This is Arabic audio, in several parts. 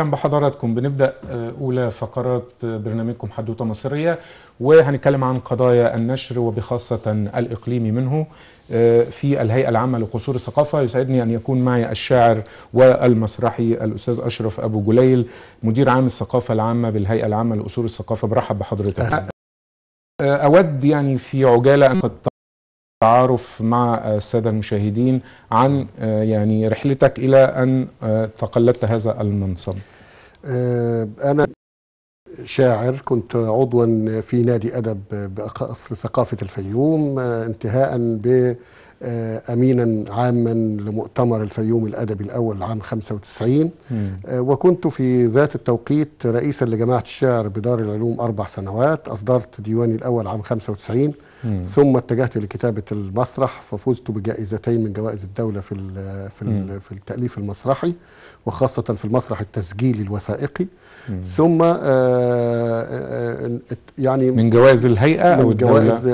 اهلا بحضراتكم بنبدا آه، اولى فقرات آه، برنامجكم حدوته مصريه وهنتكلم عن قضايا النشر وبخاصه الاقليمي منه آه، في الهيئه العامه لقصور الثقافه يسعدني ان يكون معي الشاعر والمسرحي الاستاذ اشرف ابو جليل مدير عام الثقافه العامه بالهيئه العامه لقصور الثقافه برحب بحضرتك اود يعني في عجاله ان تعارف مع السادة المشاهدين عن يعني رحلتك إلى أن تقلدت هذا المنصب آه، أنا شاعر كنت عضوا في نادي أدب بقصر ثقافة الفيوم آه، انتهاء بأمينا آه، عاما لمؤتمر الفيوم الأدبي الأول عام 95 مم. وكنت في ذات التوقيت رئيسا لجماعة الشعر بدار العلوم أربع سنوات أصدرت ديواني الأول عام 95 مم. ثم اتجهت لكتابه المسرح ففزت بجائزتين من جوائز الدوله في الـ في الـ في التاليف المسرحي وخاصه في المسرح التسجيلي الوثائقي مم. ثم آآ آه، آآ آه، آه، يعني من جوائز الهيئه من او جوائز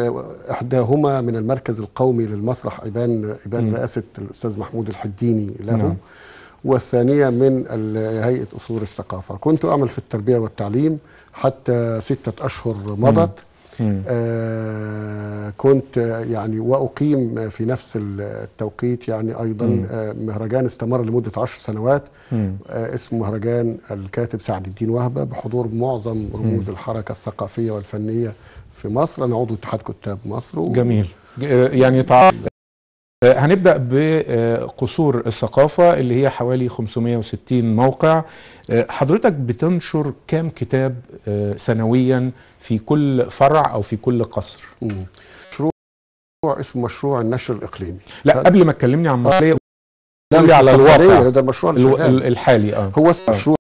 احداهما من المركز القومي للمسرح ابان ابان رئاسه الاستاذ محمود الحديني له مم. نعم. والثانية من هيئة أصول الثقافة كنت أعمل في التربية والتعليم حتى ستة أشهر مضت آه كنت يعني واقيم في نفس التوقيت يعني ايضا آه مهرجان استمر لمده عشر سنوات آه اسمه مهرجان الكاتب سعد الدين وهبه بحضور معظم رموز مم. الحركه الثقافيه والفنيه في مصر انا عضو اتحاد كتاب مصر و... جميل آه، يعني تعرف آه، هنبدأ بقصور الثقافة اللي هي حوالي 560 موقع آه، حضرتك بتنشر كام كتاب آه، سنويا في كل فرع أو في كل قصر؟ مشروع اسمه مشروع النشر الإقليمي لا قبل ما تكلمني عن مشروع قولي على الواقع ده المشروع الحالي اه هو مشروع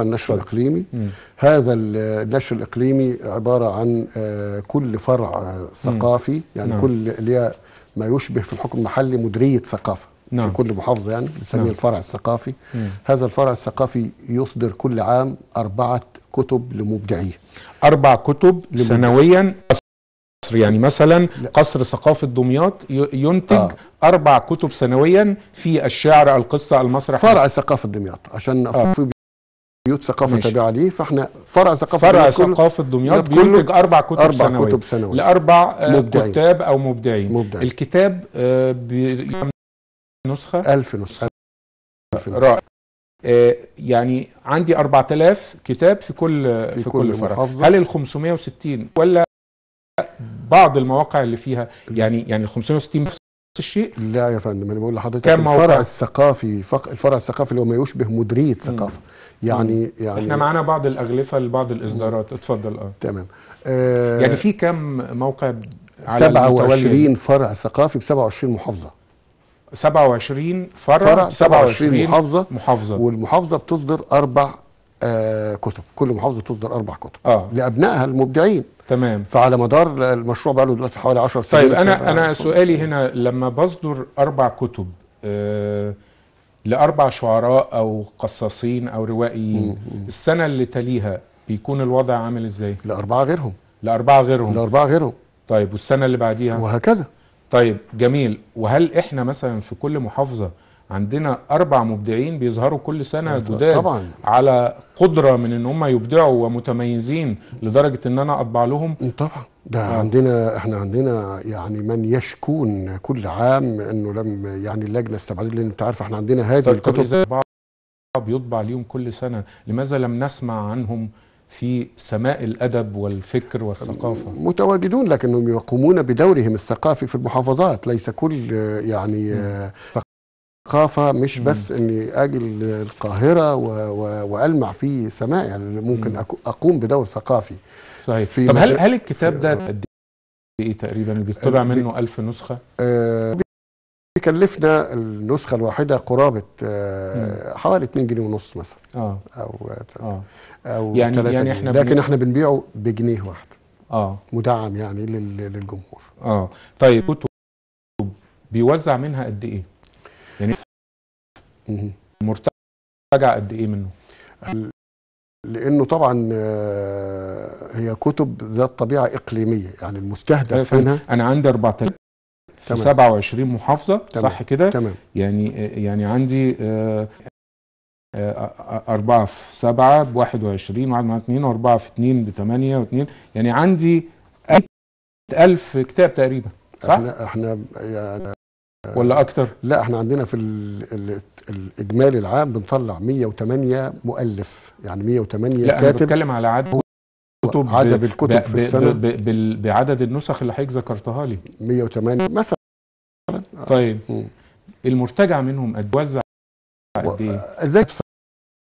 النشر طبعا. الإقليمي مم. هذا النشر الإقليمي عبارة عن آه، كل فرع آه، ثقافي مم. يعني مم. نعم. كل اللي ما يشبه في الحكم المحلي مديرية ثقافة نعم. في كل محافظة يعني بنسميه نعم. الفرع الثقافي مم. هذا الفرع الثقافي يصدر كل عام أربعة كتب لمبدعيه أربع كتب سنويا يعني مثلا لا. قصر ثقافة دمياط ينتج آه. أربع كتب سنويا في الشعر القصة المسرح فرع ثقافة دمياط عشان آه. بيوت ثقافه تابعه ليه فاحنا فرع ثقافه فرع ثقافه دمياط بينتج اربع كتب أربع سنوية كتب سنوية لاربع آه، مبدعين. كتاب او مبدعين, مبدعين. الكتاب آه نسخه 1000 نسخه رائع آه، يعني عندي 4000 كتاب في كل آه، في, في كل, كل فرع محافظة. هل ال 560 ولا بعض المواقع اللي فيها يعني يعني ال 560 نفس الشيء لا يا فندم انا بقول لحضرتك كم الفرع الثقافي فق... الفرع الثقافي اللي هو ما يشبه مديريه ثقافه يعني مم. يعني احنا معانا بعض الاغلفه لبعض الاصدارات اتفضل اه تمام يعني آه يعني في كم موقع على 27 فرع ثقافي ب 27 محافظه 27 فرع, فرع 27 محافظه محافظه والمحافظه بتصدر اربع آه، كتب كل محافظه تصدر اربع كتب آه. لابنائها المبدعين تمام فعلى مدار المشروع بقى له دلوقتي حوالي 10 سنين طيب انا انا سؤالي هنا لما بصدر اربع كتب آه لاربع شعراء او قصاصين او روائيين السنه اللي تليها بيكون الوضع عامل ازاي لاربعه غيرهم لاربعه غيرهم لاربعه غيرهم طيب والسنه اللي بعديها وهكذا طيب جميل وهل احنا مثلا في كل محافظه عندنا اربع مبدعين بيظهروا كل سنه أيوة، جداد طبعا. على قدره من ان هم يبدعوا ومتميزين لدرجه ان انا اطبع لهم طبعا ده آه. عندنا احنا عندنا يعني من يشكون كل عام انه لم يعني اللجنه استبعدت لان انت عارف احنا عندنا هذه طيب، الكتب بيطبع ليهم كل سنه لماذا لم نسمع عنهم في سماء الأدب والفكر والثقافة متواجدون لكنهم يقومون بدورهم الثقافي في المحافظات ليس كل يعني ثقافة مش بس اني اجي القاهرة والمع في سماء يعني ممكن اقوم بدور ثقافي صحيح في طب هل هل الكتاب ده قد ايه تقريبا بيطلع منه 1000 نسخة؟ آه بيكلفنا النسخة الواحدة قرابة آه حوالي 2 جنيه ونص مثلا اه او آه. او يعني يعني احنا لكن احنا بنبيعه بجنيه واحد اه مدعم يعني للجمهور اه طيب كتب بيوزع منها قد ايه؟ يعني مرتجع قد ايه منه لانه طبعا آه، هي كتب ذات طبيعه اقليميه يعني المستهدف منها انا عندي 4000 في 27 محافظه تمام. صح كده تمام يعني آه، يعني عندي آه، أربعة في سبعة ب 21 واحد مع اثنين وأربعة في 2 ب 8 و2 يعني عندي 1000 كتاب تقريبا صح؟ احنا احنا يعني ولا اكتر لا احنا عندنا في الاجمالي العام بنطلع 108 مؤلف يعني 108 لا كاتب انا بتكلم على عدد كتب عدد الكتب في السنه ب ب بعدد النسخ اللي حضرتك ذكرتها لي 108 مثلا طيب م. المرتجع منهم اتوزع قد ايه؟ آه،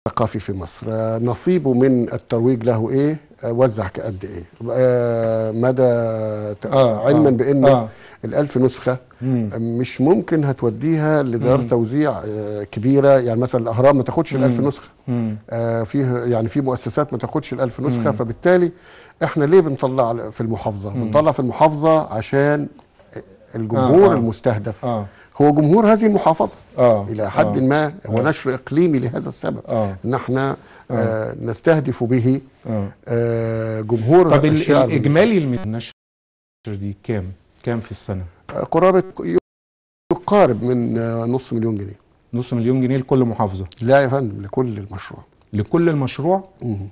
الثقافي في مصر نصيبه من الترويج له ايه آه، وزع كقد ايه آه، مدى آه،, آه علما آه بان آه الالف نسخه مم مش ممكن هتوديها لدار توزيع كبيره يعني مثلا الاهرام ما تاخدش الالف نسخه آه فيه يعني في مؤسسات ما تاخدش الالف نسخه فبالتالي احنا ليه بنطلع في المحافظه بنطلع في المحافظه عشان الجمهور آه،, آه المستهدف آه هو جمهور هذه المحافظة آه إلى حد آه ما هو آه. نشر إقليمي لهذا السبب آه إن احنا آه, آه. نستهدف به آه جمهور طب الإجمالي النشر دي كام؟ كام في السنة؟ قرابة يقارب من نص مليون جنيه نص مليون جنيه لكل محافظة لا يا فندم لكل المشروع لكل المشروع؟ مم.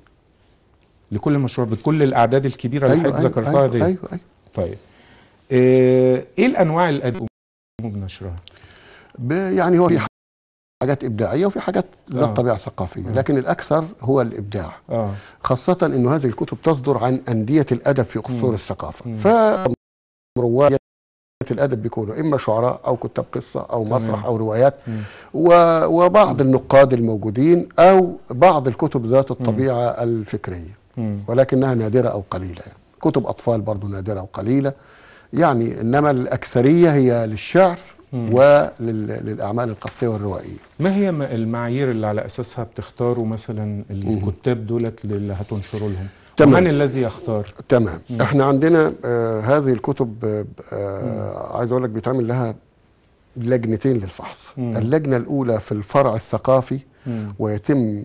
لكل المشروع بكل الأعداد الكبيرة اللي أيوة، حضرتك أيوة، ذكرتها أيوة، دي أيوة أيوة طيب آه، ايه الانواع اللي القديمه بنشرها يعني هو في حاجات ابداعيه وفي حاجات ذات آه. طبيعه ثقافيه آه. لكن الاكثر هو الابداع آه. خاصه انه هذه الكتب تصدر عن انديه الادب في قصور الثقافه فرواد الادب بيكونوا اما شعراء او كتاب قصه او مسرح او روايات و... وبعض النقاد الموجودين او بعض الكتب ذات الطبيعه مم. الفكريه مم. ولكنها نادره او قليله يعني. كتب اطفال برضه نادره وقليله يعني انما الاكثريه هي للشعر وللاعمال القصيه والروائيه. ما هي المعايير اللي على اساسها بتختاروا مثلا الكتاب دولت اللي هتنشروا لهم؟ تمام ومن الذي يختار؟ تمام مم. احنا عندنا آه هذه الكتب آه, عايز اقول لك بيتعمل لها لجنتين للفحص. مم. اللجنه الاولى في الفرع الثقافي مم. ويتم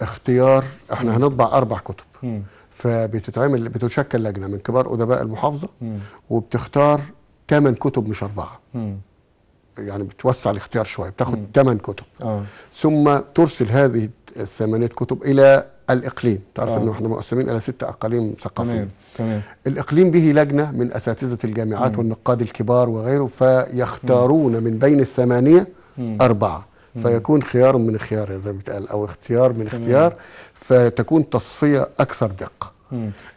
اختيار احنا هنطبع اربع كتب. مم. فبتتعمل بتشكل لجنه من كبار ادباء المحافظه مم. وبتختار 8 كتب مش اربعه مم. يعني بتوسع الاختيار شويه بتاخد 8 كتب آه. ثم ترسل هذه الثمانيه كتب الى الاقليم تعرف آه. انه احنا مقسمين الى ست اقاليم ثقافيه تمام. تمام. الاقليم به لجنه من اساتذه الجامعات مم. والنقاد الكبار وغيره فيختارون مم. من بين الثمانيه مم. اربعه فيكون خيار من خيار زي ما اتقال او اختيار من اختيار فتكون تصفيه اكثر دقه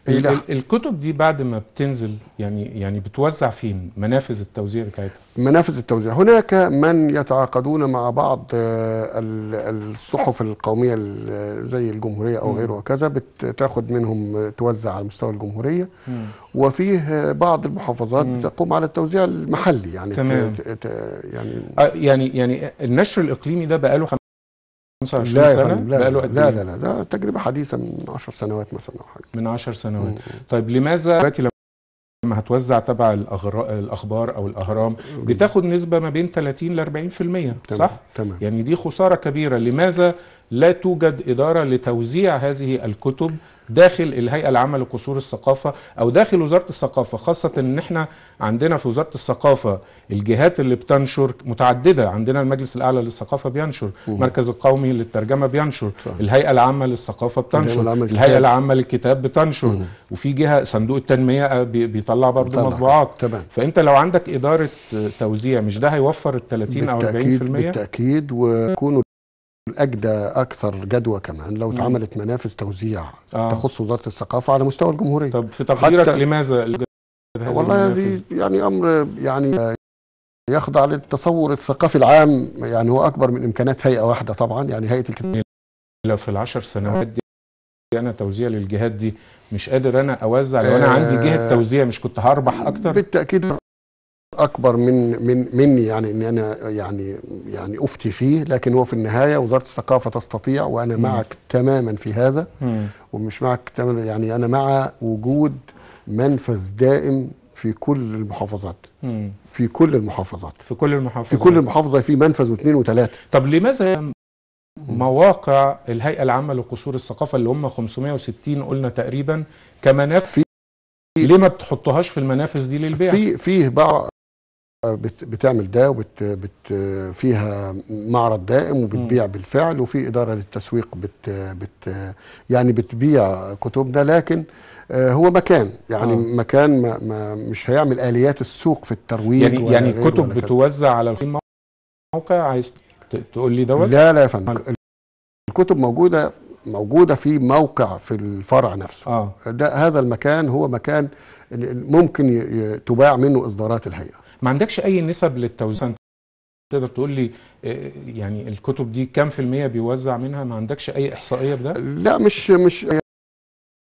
الكتب دي بعد ما بتنزل يعني يعني بتوزع فين منافذ التوزيع بتاعتها منافذ التوزيع هناك من يتعاقدون مع بعض آه، الصحف القوميه زي الجمهوريه او غيره وكذا بتاخد منهم توزع على مستوى الجمهوريه وفيه بعض المحافظات بتقوم على التوزيع المحلي يعني تمام. يعني آه، يعني يعني النشر الاقليمي ده بقاله 25 لا سنه لا لا, لا لا لا ده تجربه حديثه من 10 سنوات مثلا او حاجه من 10 سنوات طيب لماذا دلوقتي لما هتوزع تبع الاخبار او الاهرام بتاخد نسبه ما بين 30 ل 40% صح تمام. يعني دي خساره كبيره لماذا لا توجد اداره لتوزيع هذه الكتب داخل الهيئه العامه لقصور الثقافه او داخل وزاره الثقافه خاصه ان احنا عندنا في وزاره الثقافه الجهات اللي بتنشر متعدده عندنا المجلس الاعلى للثقافه بينشر المركز القومي للترجمه بينشر صح. الهيئه العامه للثقافه بتنشر الهيئه العامه للكتاب بتنشر وفي جهه صندوق التنميه بيطلع برضه مطبوعات فانت لو عندك اداره توزيع مش ده هيوفر ال 30 او 40% بالتاكيد بالتاكيد ويكونوا اجدى اكثر جدوى كمان لو اتعملت منافذ توزيع آه. تخص وزاره الثقافه على مستوى الجمهوريه طب في تقديرك لماذا والله هذه يعني امر يعني يخضع للتصور الثقافي العام يعني هو اكبر من امكانات هيئه واحده طبعا يعني هيئه الكتاب لو في العشر سنوات دي انا توزيع للجهات دي مش قادر انا اوزع لو انا عندي جهه آه. توزيع مش كنت هربح اكتر بالتاكيد اكبر من من مني يعني ان انا يعني يعني افتي فيه لكن هو في النهايه وزاره الثقافه تستطيع وانا م. معك تماما في هذا م. ومش معك تماما يعني انا مع وجود منفذ دائم في كل المحافظات م. في كل المحافظات في كل المحافظات في كل المحافظه في منفذ واثنين وثلاثه طب لماذا مواقع الهيئه العامه لقصور الثقافه اللي هم 560 قلنا تقريبا كمنافذ ليه ما بتحطهاش في المنافس دي للبيع في فيه بعض بتعمل ده وبت بت فيها معرض دائم وبتبيع بالفعل وفي اداره للتسويق بت بت يعني بتبيع كتبنا لكن آه، هو مكان يعني آه. مكان ما ما مش هيعمل اليات السوق في الترويج يعني يعني كتب بتوزع على الموقع عايز تقول لي دوت لا لا يا فندم الكتب موجوده موجوده في موقع في الفرع نفسه آه. ده هذا المكان هو مكان ممكن تباع منه اصدارات الهيئه ما عندكش اي نسب للتوزيع تقدر تقول لي آه، يعني الكتب دي كم في المية بيوزع منها ما عندكش أي إحصائية بده؟ لا مش مش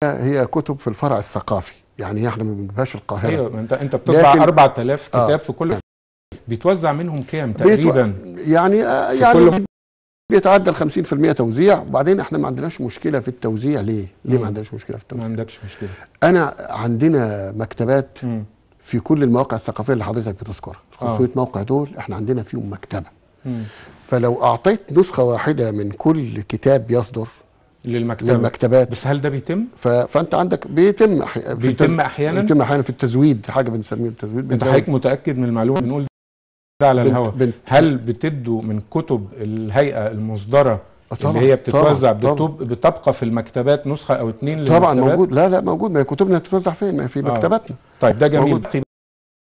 هي كتب في الفرع الثقافي يعني احنا ما بنبقاش القاهرة ايوه انت انت بتطبع 4000 آه. كتاب آه. في كل بيتوزع منهم كام تقريبا؟ بيتو... يعني آه، يعني كل... بيتعدى ال 50% توزيع وبعدين احنا ما عندناش مشكله في التوزيع ليه؟ ليه مم. ما عندناش مشكله في التوزيع؟ ما عندكش مشكله انا عندنا مكتبات مم. في كل المواقع الثقافيه اللي حضرتك بتذكرها ال آه. 500 موقع دول احنا عندنا فيهم مكتبه فلو اعطيت نسخه واحده من كل كتاب يصدر للمكتبات, للمكتبات بس هل ده بيتم؟ ف... فانت عندك بيتم أحي... بيتم التز... احيانا بيتم احيانا في التزويد حاجه بنسميها التزويد انت حضرتك متاكد من المعلومه بنقول ده على الهواء هل بتدوا من كتب الهيئه المصدره آه، طبعا اللي هي بتتوزع بتبقى في المكتبات نسخه او اتنين طبعا موجود لا لا موجود ما كتبنا تتوزع فين في آه. مكتباتنا طيب ده جميل موجود.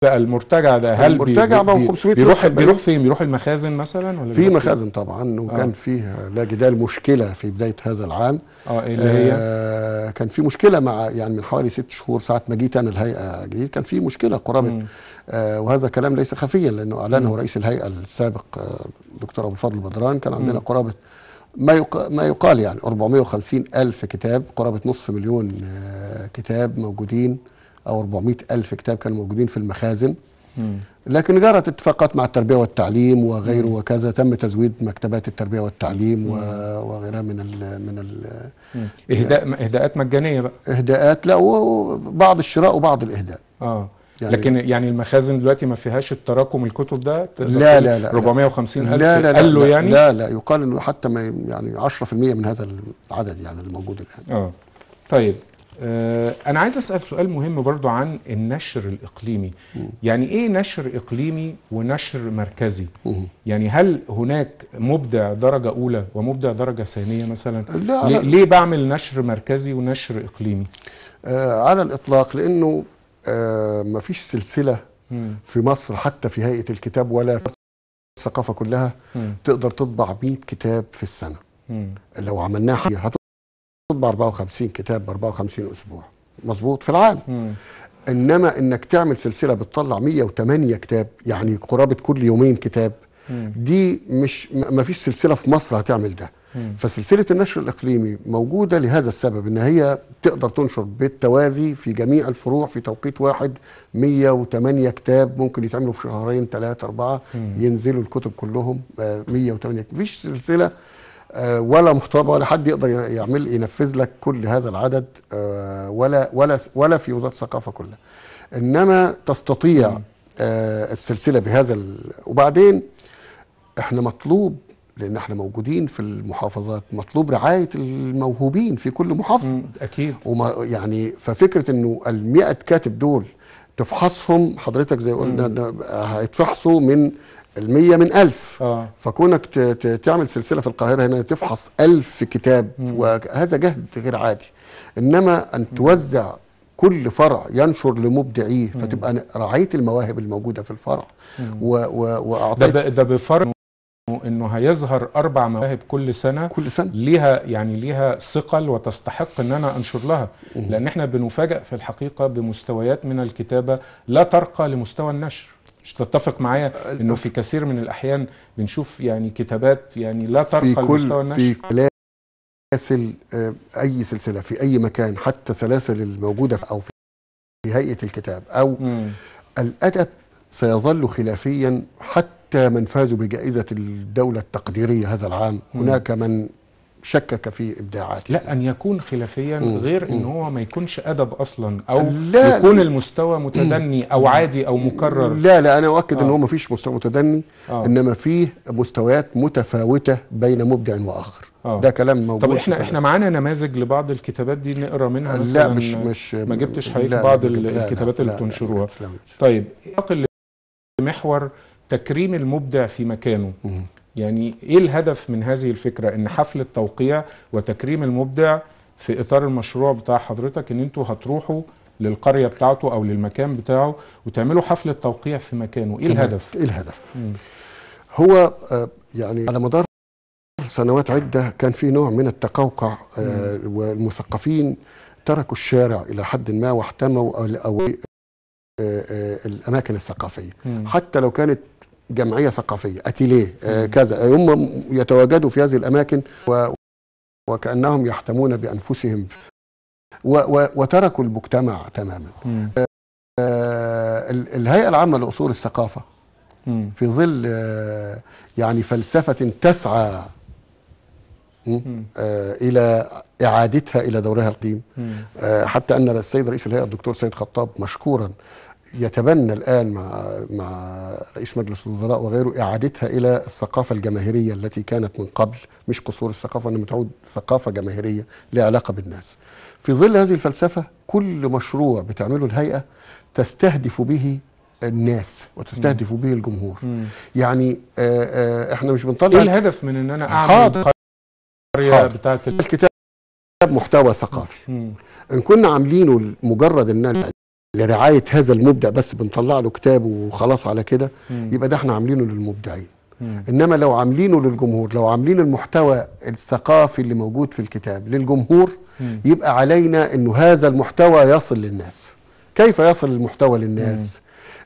بقى المرتجع ده هل المرتجع بقى 500 بيروح بيروح فين بيروح المخازن مثلا ولا في مخازن طبعا آه. وكان آه. فيه لا جدال مشكله في بدايه هذا العام اه إيه اللي هي كان في مشكله مع يعني من حوالي ست شهور ساعه ما جيت انا الهيئه جديد كان في مشكله قرابه آه وهذا كلام ليس خفيا لانه اعلنه م. رئيس الهيئه السابق آه دكتور ابو الفضل بدران كان عندنا قرابه ما ما يقال يعني 450 ألف كتاب قرابة نصف مليون آه، كتاب موجودين أو 400 ألف كتاب كانوا موجودين في المخازن لكن جرت اتفاقات مع التربية والتعليم وغيره وكذا تم تزويد مكتبات التربية والتعليم وغيرها من الـ من ال إهداء إهداءات مجانية بقى إهداءات لا وبعض الشراء وبعض الإهداء آه يعني لكن يعني المخازن دلوقتي ما فيهاش التراكم الكتب ده لا لا لا 450 لا لا لا لا له يعني لا لا يقال انه حتى ما يعني 10% من هذا العدد يعني الموجود الان اه طيب آه انا عايز اسال سؤال مهم برضو عن النشر الاقليمي م. يعني ايه نشر اقليمي ونشر مركزي م. يعني هل هناك مبدع درجه اولى ومبدع درجه ثانيه مثلا لا ليه, ليه بعمل نشر مركزي ونشر اقليمي آه على الاطلاق لانه آه، مفيش سلسله في مصر حتى في هيئه الكتاب ولا في الثقافه كلها تقدر تطبع 100 كتاب في السنه لو عملناها هتطبع 54 كتاب ب 54 اسبوع مظبوط في العام انما انك تعمل سلسله بتطلع 108 كتاب يعني قرابه كل يومين كتاب دي مش ما فيش سلسله في مصر هتعمل ده فسلسله النشر الاقليمي موجوده لهذا السبب ان هي تقدر تنشر بالتوازي في جميع الفروع في توقيت واحد 108 كتاب ممكن يتعملوا في شهرين ثلاثه اربعه ينزلوا الكتب كلهم 108 آه، مفيش سلسله آه، ولا مختبر ولا حد يقدر يعمل ينفذ لك كل هذا العدد آه، ولا ولا ولا في وزاره الثقافه كلها انما تستطيع السلسله بهذا وبعدين احنا مطلوب لان احنا موجودين في المحافظات مطلوب رعايه الموهوبين في كل محافظه اكيد وما يعني ففكره انه ال كاتب دول تفحصهم حضرتك زي قلنا هيتفحصوا من المية من ألف آه. فكونك تعمل سلسلة في القاهرة هنا تفحص ألف كتاب مم. وهذا جهد غير عادي إنما أن توزع كل فرع ينشر لمبدعيه فتبقى رعايه المواهب الموجوده في الفرع و و واعطيت ده, ده بفرع انه هيظهر اربع مواهب كل سنه كل سنه ليها يعني ليها ثقل وتستحق ان انا انشر لها لان احنا بنفاجئ في الحقيقه بمستويات من الكتابه لا ترقى لمستوى النشر مش تتفق معايا انه في كثير من الاحيان بنشوف يعني كتابات يعني لا ترقى كل لمستوى النشر في كل سلاسل آه، اي سلسله في اي مكان حتى سلاسل الموجوده او في هيئه الكتاب او مم. الادب سيظل خلافيا حتى حتى من فازوا بجائزة الدولة التقديرية هذا العام هناك من شكك في ابداعاته لا ان يكون خلافيا م. غير ان هو ما يكونش ادب اصلا او لا يكون المستوى متدني او عادي او مكرر لا لا انا اؤكد آه. ان هو ما فيش مستوى متدني آه. انما فيه مستويات متفاوته بين مبدع واخر آه. ده كلام موجود طب احنا احنا معانا نماذج لبعض الكتابات دي نقرا منها آه مثلا لا مش مش ما جبتش حضرتك بعض لا الكتابات لا اللي بتنشروها طيب محور تكريم المبدع في مكانه يعني ايه الهدف من هذه الفكره ان حفل التوقيع وتكريم المبدع في اطار المشروع بتاع حضرتك ان انتوا هتروحوا للقريه بتاعته او للمكان بتاعه وتعملوا حفله توقيع في مكانه ايه الهدف ايه الهدف مم. هو آه، يعني على مدار سنوات عده كان في نوع من التقوقع آه، والمثقفين تركوا الشارع الى حد ما واحتموا او, أو آه، الاماكن الثقافيه مم. حتى لو كانت جمعيه ثقافيه اتيليه آه كذا هم يتواجدوا في هذه الاماكن و وكانهم يحتمون بانفسهم و و وتركوا المجتمع تماما آه الهيئه العامه لاصول الثقافه مم. في ظل آه يعني فلسفه تسعى آه الى اعادتها الى دورها القديم آه حتى ان السيد رئيس الهيئه الدكتور سيد خطاب مشكورا يتبنى الآن مع مع رئيس مجلس الوزراء وغيره إعادتها إلى الثقافة الجماهيرية التي كانت من قبل مش قصور الثقافة إنما تعود ثقافة جماهيرية لها علاقة بالناس في ظل هذه الفلسفة كل مشروع بتعمله الهيئة تستهدف به الناس وتستهدف به الجمهور يعني آآ آه، آآ آه، احنا مش بنطلع ايه الهدف من ان انا اعمل قريه بتاعت الكتاب محتوى ثقافي ان كنا عاملينه مجرد ان لرعايه هذا المبدع بس بنطلع له كتاب وخلاص على كده يبقى ده احنا عاملينه للمبدعين مم. انما لو عاملينه للجمهور لو عاملين المحتوى الثقافي اللي موجود في الكتاب للجمهور مم. يبقى علينا انه هذا المحتوى يصل للناس كيف يصل المحتوى للناس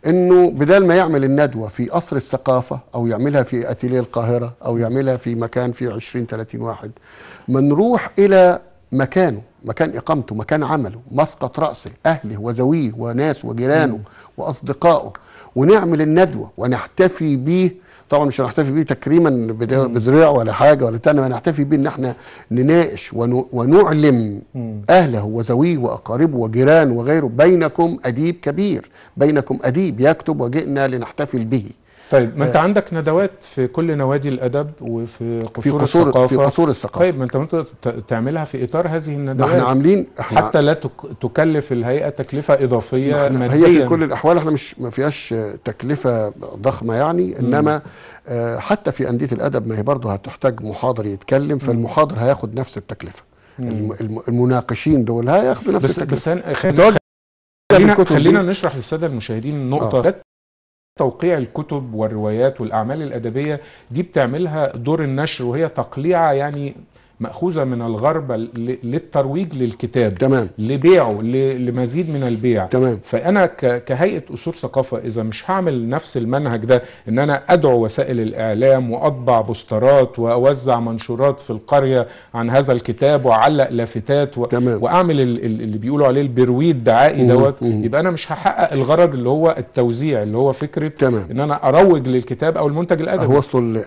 مم. انه بدل ما يعمل الندوه في قصر الثقافه او يعملها في اتيليه القاهره او يعملها في مكان فيه 20 30 واحد ما نروح الى مكانه مكان اقامته مكان عمله مسقط راسه اهله وزويه وناس وجيرانه مم. واصدقائه ونعمل الندوه ونحتفي بيه طبعا مش هنحتفي بيه تكريما بدراع ولا حاجه ولا تانية هنحتفي بيه ان احنا نناقش ونعلم مم. اهله وزويه واقاربه وجيرانه وغيره بينكم اديب كبير بينكم اديب يكتب وجئنا لنحتفل به طيب ما انت آه. عندك ندوات في كل نوادي الادب وفي قصور, في قصور الثقافه في قصور الثقافه طيب ما انت تعملها في اطار هذه الندوات احنا عاملين احنا حتى لا تكلف الهيئه تكلفه اضافيه ماديه هي في كل الاحوال احنا مش ما فيهاش تكلفه ضخمه يعني انما آه، حتى في انديه الادب ما هي برضه هتحتاج محاضر يتكلم فالمحاضر هياخد نفس التكلفه مم. المناقشين دول هياخدوا نفس بس التكلفه بس خلينا خلينا نشرح للساده المشاهدين آه. نقطه آه. توقيع الكتب والروايات والأعمال الأدبية دي بتعملها دور النشر وهي تقليعة يعني ماخوذه من الغرب للترويج للكتاب تمام لبيعه لمزيد من البيع تمام فانا كهيئه أسور ثقافه اذا مش هعمل نفس المنهج ده ان انا ادعو وسائل الاعلام واطبع بوسترات واوزع منشورات في القريه عن هذا الكتاب واعلق لافتات و... تمام. واعمل اللي بيقولوا عليه البرويد دعائي دوت يبقى انا مش هحقق الغرض اللي هو التوزيع اللي هو فكره تمام. ان انا اروج للكتاب او المنتج الادبي هو وصلوا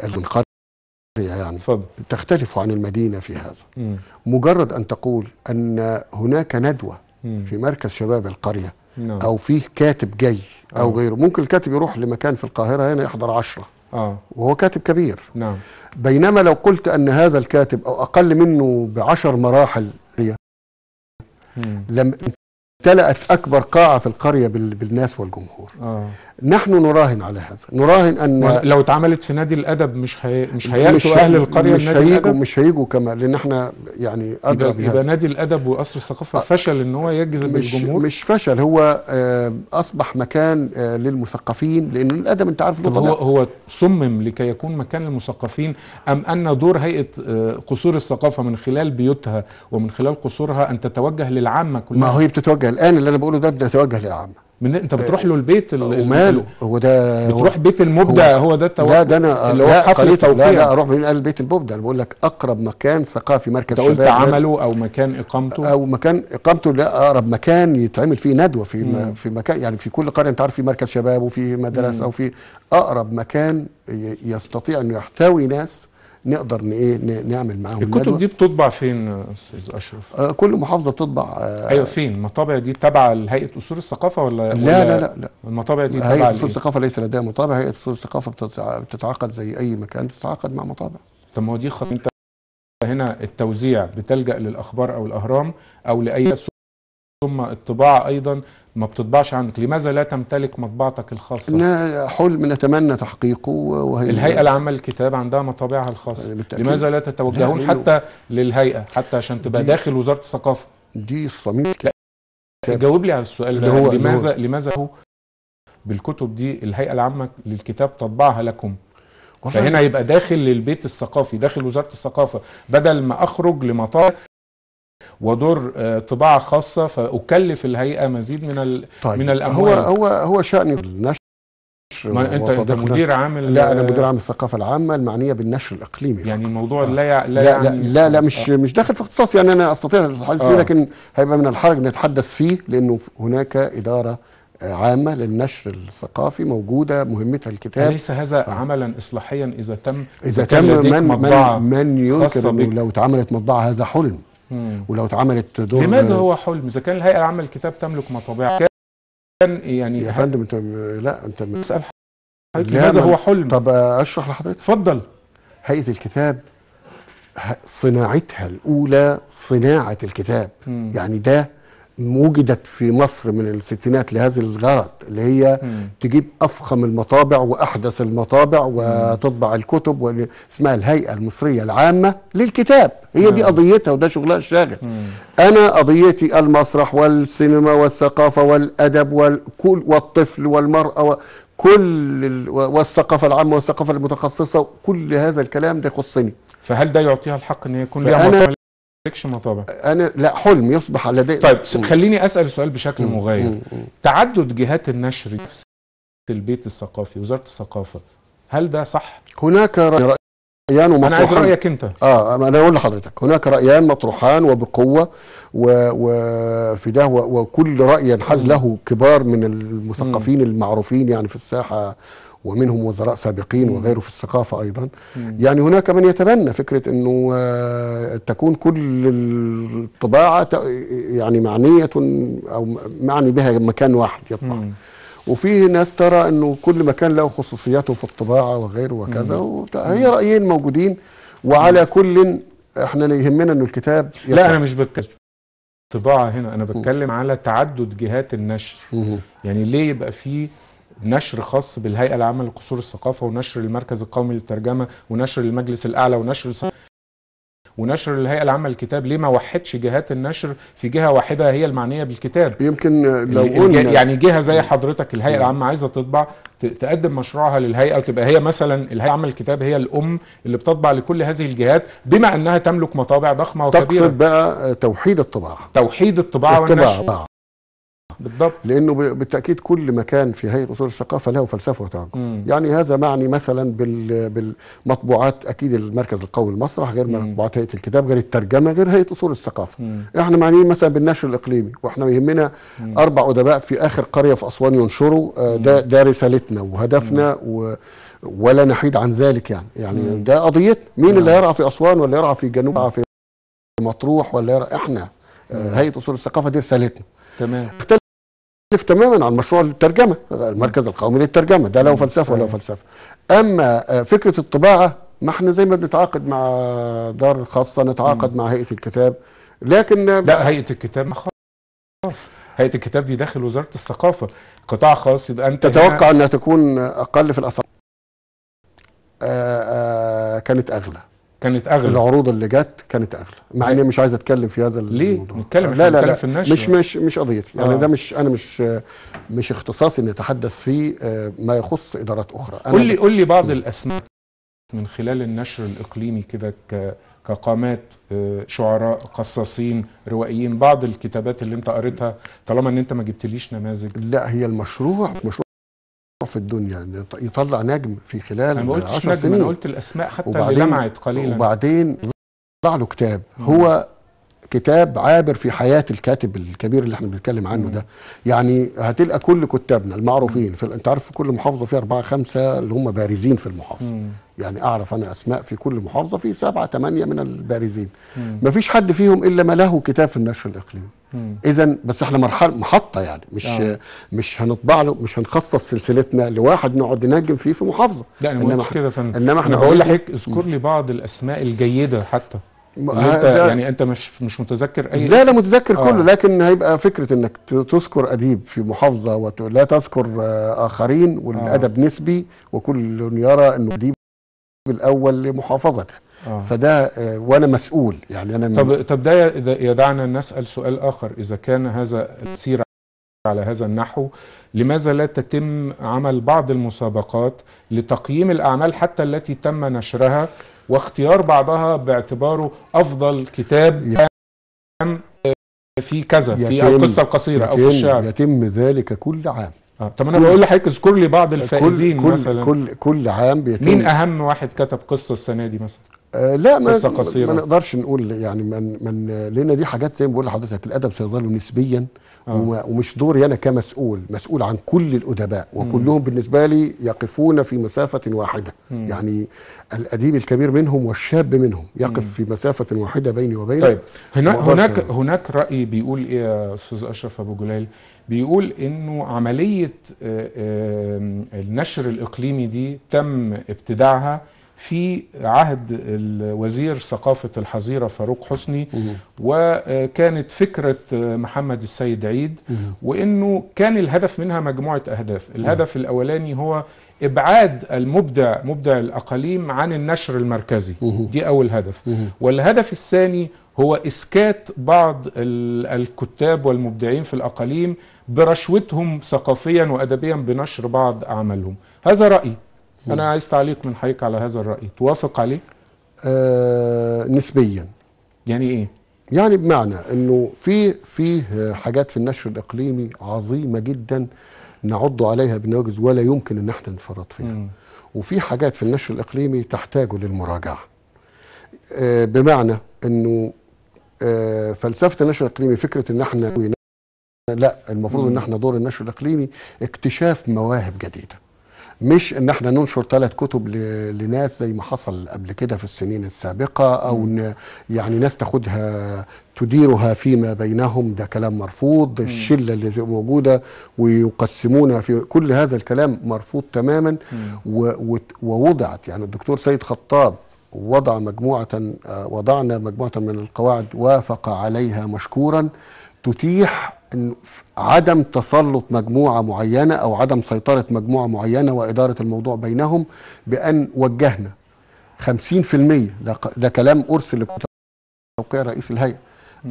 فيها يعني فضل. تختلف عن المدينة في هذا مم. مجرد أن تقول أن هناك ندوة مم. في مركز شباب القرية نعم. أو فيه كاتب جاي أو أو آه. غيره ممكن الكاتب يروح لمكان في القاهرة هنا يحضر عشرة أو. آه. وهو كاتب كبير نعم. بينما لو قلت أن هذا الكاتب أو أقل منه بعشر مراحل لم امتلأت أكبر قاعة في القرية بالناس والجمهور آه. نحن نراهن على هذا نراهن أن لو اتعملت في نادي الأدب مش هي... مش هيأتوا مش أهل القرية مش نادي هيجوا مش هيجوا كما لأن احنا يعني أدرى يبقى, يبقى نادي الأدب وقصر الثقافة آه. فشل أن هو يجذب مش الجمهور مش فشل هو آه، أصبح مكان آه، للمثقفين لأن الأدب أنت عارف هو هو صمم لكي يكون مكان للمثقفين أم أن دور هيئة آه، قصور الثقافة من خلال بيوتها ومن خلال قصورها أن تتوجه للعامة كلها ما هي بتتوجه الان اللي انا بقوله ده بنتوجه للعامه من انت آه، بتروح له البيت وماله هو ده بتروح بيت المبدع هو, هو ده التوقع لا ده انا اللي هو حفل التوقيع لا لا اروح من قال بيت المبدع انا بقول لك اقرب مكان ثقافي مركز شباب قلت عمله او مكان اقامته او مكان اقامته لا اقرب مكان يتعمل فيه ندوه في مم. في مكان يعني في كل قريه انت عارف في مركز شباب وفي مدرسه وفي اقرب مكان يستطيع انه يحتوي ناس نقدر ايه نعمل معاهم الكتب دي بتطبع فين استاذ اشرف؟ آه كل محافظه بتطبع آه ايوه فين؟ المطابع دي تابعه لهيئه اصول الثقافه ولا لا ولا لا لا, لا. المطابع دي تابعه هيئه اصول الثقافه ليس لديها مطابع هيئه اصول الثقافه بتتعاقد زي اي مكان بتتعاقد مع مطابع طب ما هو دي خط انت هنا التوزيع بتلجا للاخبار او الاهرام او لاي ثم الطباعه ايضا ما بتطبعش عندك لماذا لا تمتلك مطبعتك الخاصة إنها حلم نتمنى تحقيقه وهي الهيئة العامة للكتاب عندها مطابعها الخاصة بالتأكيد. لماذا لا تتوجهون لا حتى للهيئة حتى عشان تبقى داخل وزارة الثقافة دي الصميم جاوب لي على السؤال ده لماذا هو لماذا هو بالكتب دي الهيئة العامة للكتاب تطبعها لكم فهنا يبقى داخل للبيت الثقافي داخل وزارة الثقافة بدل ما أخرج لمطار ودور آه، طباعة خاصة فأكلف الهيئة مزيد من ال... طيب. من الأموال هو هو هو شأن النشر ما انت مدير عام لا انا مدير عام الثقافه العامه المعنيه بالنشر الاقليمي يعني فقط. الموضوع آه. لا لا, لا, يعني لا لا مش آه. مش داخل في اختصاص يعني انا استطيع الحديث آه. فيه لكن هيبقى من الحرج نتحدث فيه لانه هناك اداره آه، عامه للنشر الثقافي موجوده مهمتها الكتاب ليس هذا آه. عملا اصلاحيا اذا تم اذا تم من من من ينكر انه لو اتعملت مطبعه هذا حلم ولو اتعملت دور لماذا هو حلم اذا كان الهيئه العامه للكتاب تملك مطابع كان يعني يا فندم انت لا انت اسال حضرتك لماذا هو حلم طب آه، اشرح لحضرتك اتفضل هيئه الكتاب صناعتها الاولى صناعه الكتاب مم. يعني ده وجدت في مصر من الستينات لهذا الغرض اللي هي م. تجيب افخم المطابع واحدث المطابع وتطبع الكتب اسمها الهيئه المصريه العامه للكتاب هي م. دي قضيتها وده شغلها الشاغل انا قضيتي المسرح والسينما والثقافه والادب والكل والطفل والمراه وكل ال... والثقافه العامه والثقافه المتخصصه كل هذا الكلام ده يخصني فهل ده يعطيها الحق ان يكون لها مالكش مطابع انا لا حلم يصبح لدي طيب م. خليني اسال سؤال بشكل م. مغاير م. تعدد جهات النشر في البيت الثقافي وزاره الثقافه هل ده صح هناك رأي رأيان ومطروحان انا عايز رايك انت اه انا اقول لحضرتك هناك رايان مطروحان وبقوه وفي ده وكل راي ينحاز له كبار من المثقفين المعروفين يعني في الساحه ومنهم وزراء سابقين وغيره في الثقافة أيضا يعني هناك من يتبنى فكرة أنه آه، تكون كل الطباعة يعني معنية أو معني بها مكان واحد يطبع وفي ناس ترى أنه كل مكان له خصوصياته في الطباعة وغيره وكذا هي رأيين موجودين وعلى كل احنا يهمنا انه الكتاب لا انا مش بتكلم طباعه هنا انا بتكلم على تعدد جهات النشر يعني ليه يبقى في نشر خاص بالهيئه العامه لقصور الثقافه ونشر المركز القومي للترجمه ونشر المجلس الاعلى ونشر ونشر الهيئه العامه للكتاب ليه ما وحدش جهات النشر في جهه واحده هي المعنيه بالكتاب يمكن لو قلنا يعني جهه زي حضرتك الهيئه العامه عايزه تطبع تقدم مشروعها للهيئه وتبقى هي مثلا الهيئه العامه للكتاب هي الام اللي بتطبع لكل هذه الجهات بما انها تملك مطابع ضخمه وكبيره تقصد بقى توحيد الطباعه توحيد الطباعه الطباعه بالضبط لانه بالتاكيد كل مكان في هيئه اصول الثقافه له فلسفه وتوجه يعني هذا معني مثلا بالمطبوعات اكيد المركز القومي للمسرح غير مطبوعات هيئه الكتاب غير الترجمه غير هيئه اصول الثقافه مم. احنا معنيين مثلا بالنشر الاقليمي واحنا يهمنا مم. اربع ادباء في اخر قريه في اسوان ينشروا ده آه، ده رسالتنا وهدفنا و ولا نحيد عن ذلك يعني يعني مم. ده قضيتنا مين مم. اللي نعم. يرعى في اسوان ولا يرعى في جنوب في مطروح ولا يرعى احنا آه، هيئه اصول الثقافه دي رسالتنا تمام تختلف تماما عن مشروع الترجمه المركز القومي للترجمه ده له فلسفه وله فلسفه اما آه، فكره الطباعه ما احنا زي ما بنتعاقد مع دار خاصه نتعاقد مع هيئه الكتاب لكن آه، لا هيئه الكتاب خاص هيئه الكتاب دي داخل وزاره الثقافه قطاع خاص يبقى انت تتوقع انها تكون اقل في الاسعار آه، كانت اغلى كانت اغلى العروض اللي جت كانت اغلى مع اني أيوة. مش عايز اتكلم في هذا ليه؟ الموضوع ليه نتكلم لا لا, لا في النشر مش مش مش قضيتي يعني آه. ده مش انا مش مش اختصاصي اني اتحدث فيه آه، ما يخص ادارات اخرى قول لي قول لي بعض الاسماء من خلال النشر الاقليمي كده كقامات آه، شعراء قصاصين روائيين بعض الكتابات اللي انت قريتها طالما ان انت ما جبتليش نماذج لا هي المشروع مشروع في الدنيا يطلع نجم في خلال 10 سنين انا قلت الاسماء حتى اللي لمعت قليلا وبعدين طلع له كتاب هو كتاب عابر في حياة الكاتب الكبير اللي احنا بنتكلم عنه ده يعني هتلقى كل كتابنا المعروفين في انت عارف في كل محافظة فيها أربعة خمسة اللي هم بارزين في المحافظة يعني اعرف انا اسماء في كل محافظه في سبعه ثمانيه من البارزين ما فيش حد فيهم الا ما له كتاب في النشر الاقليمي اذا بس احنا مرحله محطه يعني مش آه. مش هنطبع له مش هنخصص سلسلتنا لواحد نقعد ننجم فيه في محافظه لا انا انما كده فن... انما احنا بقول لك اذكر لي بعض الاسماء الجيده حتى انت آه، يعني انت مش مش متذكر اي لا لا متذكر آه. كله لكن هيبقى فكره انك تذكر اديب في محافظه ولا تذكر آه، اخرين والادب آه. نسبي وكل يرى انه اديب الاول لمحافظته آه. فده آه، وانا مسؤول يعني انا طب طب ده يدعنا نسال سؤال اخر اذا كان هذا السير على هذا النحو لماذا لا تتم عمل بعض المسابقات لتقييم الاعمال حتى التي تم نشرها واختيار بعضها باعتباره افضل كتاب في كذا في القصه القصيره او في الشعر يتم ذلك كل عام آه. طب انا بقول لحضرتك اذكر لي بعض الفائزين كل مثلا كل كل عام بيتم مين اهم واحد كتب قصه السنه دي مثلا آه، لا ما, قصيرة. ما نقدرش نقول يعني من من لان دي حاجات زي ما بقول لحضرتك الادب سيظل نسبيا آه. ومش دوري انا كمسؤول مسؤول عن كل الادباء وكلهم مم. بالنسبه لي يقفون في مسافه واحده مم. يعني الاديب الكبير منهم والشاب منهم يقف مم. في مسافه واحده بيني وبينه طيب هناك هناك هناك راي بيقول ايه يا استاذ اشرف ابو جلال بيقول انه عمليه آه، النشر الاقليمي دي تم ابتداعها في عهد الوزير ثقافة الحظيرة فاروق حسني وكانت فكرة محمد السيد عيد وأنه كان الهدف منها مجموعة أهداف الهدف الأولاني هو ابعاد المبدع مبدع الاقاليم عن النشر المركزي دي اول هدف والهدف الثاني هو اسكات بعض الكتاب والمبدعين في الاقاليم برشوتهم ثقافيا وادبيا بنشر بعض اعمالهم هذا رايي انا نعم. عايز تعليق من حضرتك على هذا الراي توافق عليه آه نسبيا يعني ايه يعني بمعنى انه في في حاجات في النشر الاقليمي عظيمه جدا نعض عليها بنواجز ولا يمكن ان احنا نفرط فيها م. وفي حاجات في النشر الاقليمي تحتاج للمراجعه آه بمعنى انه آه فلسفه النشر الاقليمي فكره ان احنا لا المفروض مم. ان احنا دور النشر الاقليمي اكتشاف مواهب جديده مش ان احنا ننشر ثلاث كتب لناس زي ما حصل قبل كده في السنين السابقه او م. يعني ناس تاخدها تديرها فيما بينهم ده كلام مرفوض مم. الشله اللي موجوده ويقسمونها في كل هذا الكلام مرفوض تماما ووضعت يعني الدكتور سيد خطاب وضع مجموعه آه، وضعنا مجموعه من القواعد وافق عليها مشكورا تتيح انه عدم تسلط مجموعه معينه او عدم سيطره مجموعه معينه واداره الموضوع بينهم بان وجهنا 50% ده, ده كلام ارسل توقيع رئيس الهيئه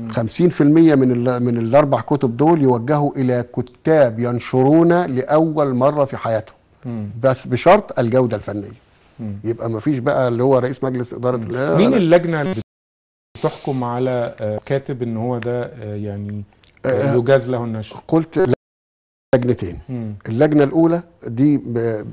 50% من الـ من الاربع كتب دول يوجهوا الى كتاب ينشرون لاول مره في حياتهم بس بشرط الجوده الفنيه يبقى ما فيش بقى اللي هو رئيس مجلس اداره مين اللجنه اللي بتحكم على آه، كاتب ان هو ده آه، يعني يجاز له النشر قلت لجنتين مم. اللجنه الاولى دي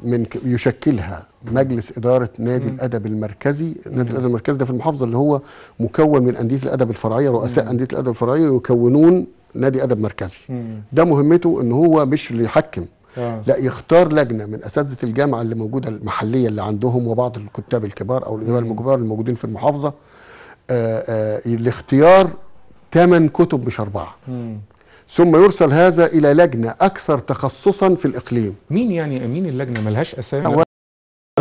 من يشكلها مجلس اداره نادي مم. الادب المركزي نادي الادب المركزي ده في المحافظه اللي هو مكون من انديه الادب الفرعيه رؤساء انديه الادب الفرعيه يكونون نادي ادب مركزي مم. ده مهمته ان هو مش اللي يحكم آه. لا يختار لجنه من اساتذه الجامعه اللي موجوده المحليه اللي عندهم وبعض الكتاب الكبار او الادباء الكبار الموجودين في المحافظه آآ آه، آآ آه، لاختيار ثمان كتب مش أربعة مم. ثم يرسل هذا إلى لجنة أكثر تخصصا في الإقليم مين يعني امين اللجنة ملهاش أسامي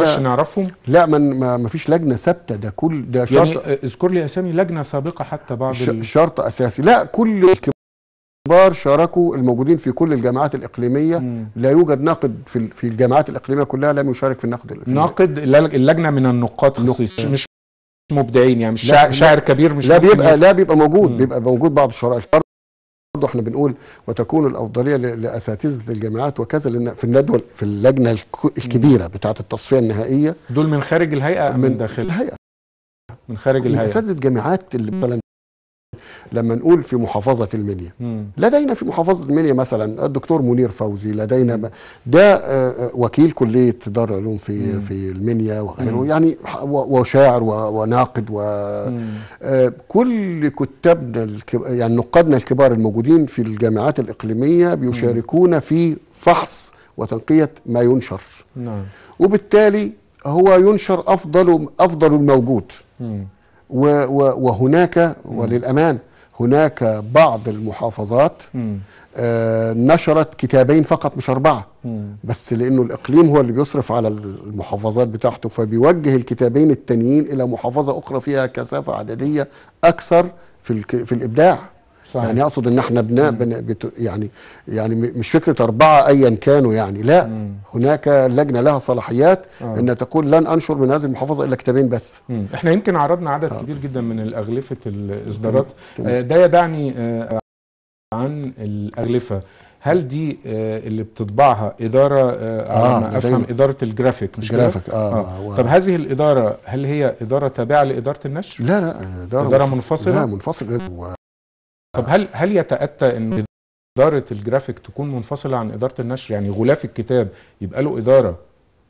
مش نعرفهم لا من ما فيش لجنه ثابته ده كل ده شرط يعني اذكر لي اسامي لجنه سابقه حتى بعض شرط اساسي لا كل الكبار شاركوا الموجودين في كل الجامعات الاقليميه مم. لا يوجد ناقد في في الجامعات الاقليميه كلها لم يشارك في النقد ناقد اللجنه من النقاد خصيصا مش مبدعين يعني مش شاعر, شاعر كبير مش لا بيبقى لا بيبقى موجود مم. بيبقى موجود بعض الشعراء برضه احنا بنقول وتكون الافضليه لاساتذه الجامعات وكذا لان في الندوه في اللجنه الكبيره بتاعه التصفيه النهائيه دول من خارج الهيئه من, من داخل الهيئه من خارج الهيئه اساتذه جامعات اللي لما نقول في محافظة المنيا لدينا في محافظة المنيا مثلا الدكتور منير فوزي لدينا ده آه، آه، وكيل كلية دار العلوم في مم. في المنيا وغيره يعني وشاعر وناقد وكل آه، كتابنا يعني نقادنا الكبار الموجودين في الجامعات الإقليمية بيشاركونا في فحص وتنقية ما ينشر نعم. وبالتالي هو ينشر أفضل أفضل الموجود مم. وهناك وللأمان هناك بعض المحافظات آه، نشرت كتابين فقط مش أربعة بس لأنه الإقليم هو اللي بيصرف على المحافظات بتاعته فبيوجه الكتابين التانيين إلى محافظة أخرى فيها كثافة عددية أكثر في, في الإبداع صحيح. يعني اقصد ان احنا بنا بنا بت يعني يعني مش فكره اربعه ايا كانوا يعني لا مم. هناك لجنه لها صلاحيات آه. ان تقول لن انشر من هذه المحافظه الا كتابين بس مم. احنا يمكن عرضنا عدد آه. كبير جدا من الاغلفه الاصدارات آه ده يدعني آه عن الاغلفه هل دي آه، اللي بتطبعها اداره آه ما آه، افهم اداره الجرافيك مش الجرافيك آه, آه. و... طب هذه الاداره هل هي اداره تابعه لاداره النشر؟ لا لا آه، اداره, إدارة منفصله لا منفصله و... طب هل هل يتأتى ان اداره الجرافيك تكون منفصله عن اداره النشر يعني غلاف الكتاب يبقى له اداره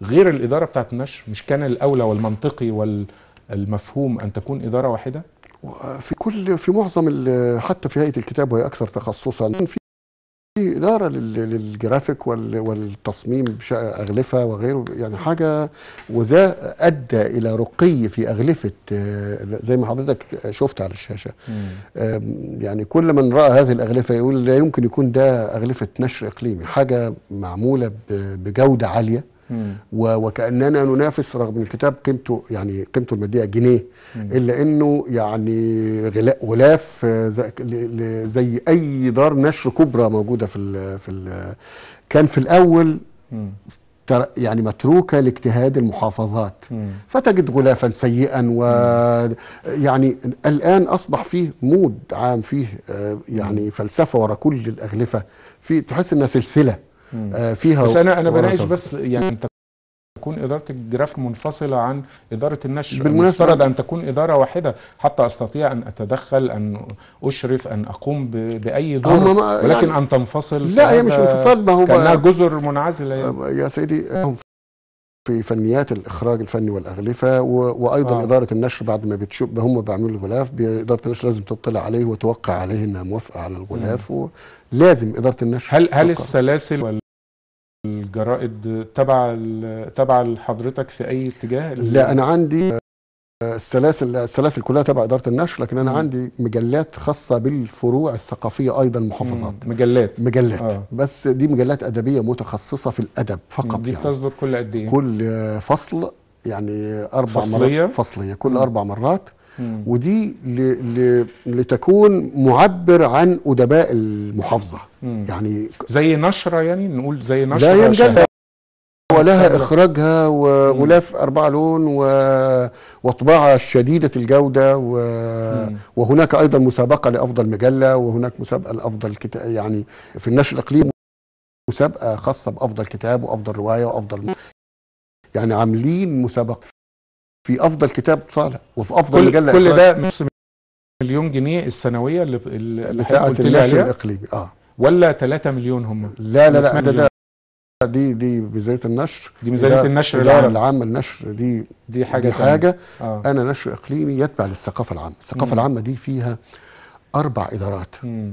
غير الاداره بتاعه النشر مش كان الاولى والمنطقي والمفهوم ان تكون اداره واحده في كل في معظم حتى في هيئه الكتاب وهي اكثر تخصصا في إدارة للجرافيك والتصميم أغلفة وغيره يعني حاجة وذا أدى إلى رقي في أغلفة زي ما حضرتك شفت على الشاشة يعني كل من رأى هذه الأغلفة يقول لا يمكن يكون ده أغلفة نشر إقليمي حاجة معمولة بجودة عالية وكاننا ننافس رغم ان الكتاب قيمته يعني قيمته الماديه جنيه الا انه يعني غلاف آه، زي اي دار نشر كبرى موجوده في الـ في الـ كان في الاول يعني متروكه لاجتهاد المحافظات مم. فتجد غلافا سيئا و يعني الان اصبح فيه مود عام فيه آه، يعني فلسفه ورا كل الاغلفه في تحس انها سلسله آه، فيها بس انا انا بناقش بس يعني تكون إدارة الجرافيك منفصلة عن إدارة النشر المفترض أن تكون إدارة واحدة حتى أستطيع أن أتدخل أن أشرف أن أقوم بأي دور ولكن يعني أن تنفصل لا هي مش انفصال ما هو كأنها جزر منعزلة يا سيدي آه، في فنيات الاخراج الفني والاغلفه وايضا آه. اداره النشر بعد ما بتشوف هم بيعملوا الغلاف اداره النشر لازم تطلع عليه وتوقع عليه انها موافقه على الغلاف مم. ولازم اداره النشر هل هل السلاسل والجرائد الجرائد تبع تبع حضرتك في اي اتجاه لا انا عندي السلاسل السلاسل كلها تبع اداره النشر لكن انا م. عندي مجلات خاصه بالفروع الثقافيه ايضا محافظات م. مجلات مجلات آه. بس دي مجلات ادبيه متخصصه في الادب فقط دي يعني بتصدر كل قد ايه كل فصل يعني اربع فصلية. مرات فصليه كل م. اربع مرات م. ودي ل... ل... لتكون معبر عن ادباء المحافظه م. يعني زي نشره يعني نقول زي نشره لا ولها اخراجها وغلاف اربع لون وطباعه شديده الجوده و... وهناك ايضا مسابقه لافضل مجله وهناك مسابقه لافضل كتاب يعني في النشر الاقليمي مسابقه خاصه بافضل كتاب وافضل روايه وافضل يعني عاملين مسابقه في افضل كتاب طالع وفي افضل كل مجله كل ده نص مليون جنيه السنويه اللي بتاعت النشر الاقليمي اه ولا 3 مليون هم لا لا لا ده, ده دي دي ميزانيه النشر دي ميزانيه النشر الاداره العامه للنشر دي دي حاجه دي حاجه آه. انا نشر اقليمي يتبع للثقافه العامه الثقافه العامه دي فيها اربع ادارات مم.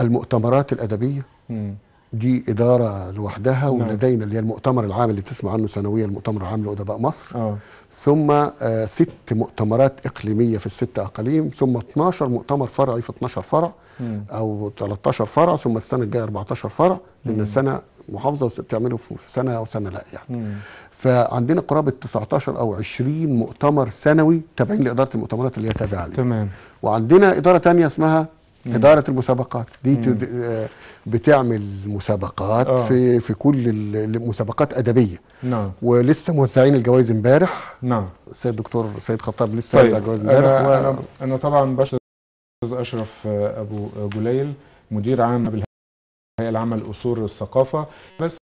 المؤتمرات الادبيه مم. دي اداره لوحدها نعم. ولدينا اللي هي المؤتمر العام اللي بتسمع عنه سنويا المؤتمر العام لادباء مصر آه. ثم آه ست مؤتمرات اقليميه في الست اقاليم ثم 12 مؤتمر فرعي في 12 فرع مم. او 13 فرع ثم السنه الجايه 14 فرع لان السنه محافظه تعمله في سنه او سنه لا يعني مم. فعندنا قرابه 19 او 20 مؤتمر سنوي تابعين لاداره المؤتمرات اللي هي تابعه لي تمام وعندنا اداره تانية اسمها مم. اداره المسابقات دي مم. آه، بتعمل مسابقات أوه. في في كل المسابقات ادبيه نعم ولسه موزعين الجوائز امبارح نعم السيد الدكتور سيد خطاب لسه طيب. وزع الجوائز امبارح انا و... انا, طبعا بشكر الاستاذ اشرف ابو جليل مدير عام هيئة العامة لأصول الثقافة بس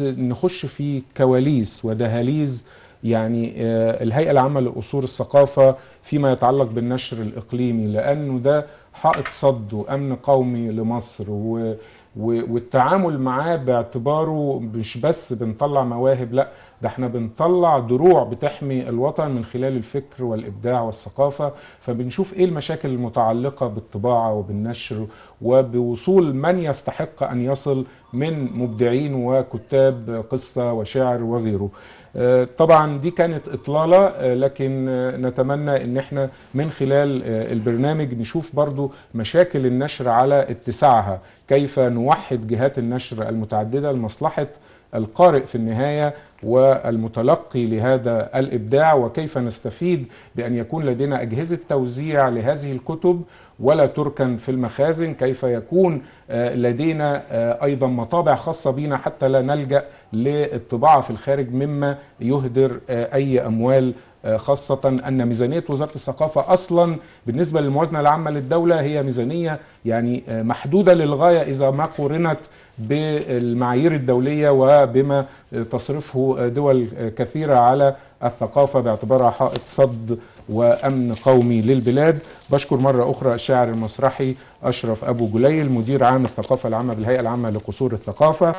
نخش في كواليس ودهاليز يعني آه، الهيئة العامة لأصول الثقافة فيما يتعلق بالنشر الإقليمي لأنه ده حائط صد وأمن قومي لمصر و والتعامل معاه باعتباره مش بس بنطلع مواهب لا ده احنا بنطلع دروع بتحمي الوطن من خلال الفكر والابداع والثقافه فبنشوف ايه المشاكل المتعلقه بالطباعه وبالنشر وبوصول من يستحق ان يصل من مبدعين وكتاب قصه وشعر وغيره. آه، طبعا دي كانت اطلاله آه، لكن آه، نتمنى ان احنا من خلال البرنامج نشوف برضو مشاكل النشر على اتساعها كيف نوحد جهات النشر المتعددة لمصلحة القارئ في النهايه والمتلقي لهذا الابداع وكيف نستفيد بان يكون لدينا اجهزه توزيع لهذه الكتب ولا تركن في المخازن كيف يكون آه، لدينا آه، ايضا مطابع خاصه بنا حتى لا نلجا للطباعه في الخارج مما يهدر آه، اي اموال آه، خاصة أن ميزانية وزارة الثقافة أصلا بالنسبة للموازنة العامة للدولة هي ميزانية يعني آه، محدودة للغاية إذا ما قرنت بالمعايير الدولية وبما تصرفه دول كثيرة على الثقافة باعتبارها حائط صد وأمن قومي للبلاد بشكر مرة أخرى الشاعر المسرحي أشرف أبو جليل مدير عام الثقافة العامة بالهيئة العامة لقصور الثقافة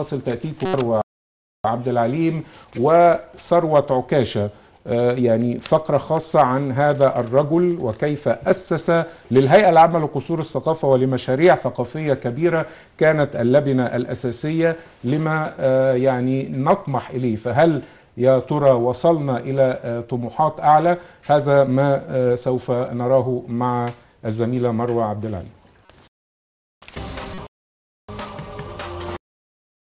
فاصل تأتيكم عبد العليم وثروة عكاشة آه، يعني فقرة خاصة عن هذا الرجل وكيف أسس للهيئة العامة لقصور الثقافة ولمشاريع ثقافية كبيرة كانت اللبنة الأساسية لما آه، يعني نطمح إليه فهل يا ترى وصلنا إلى آه، طموحات أعلى هذا ما سوف نراه مع الزميلة مروة عبد العليم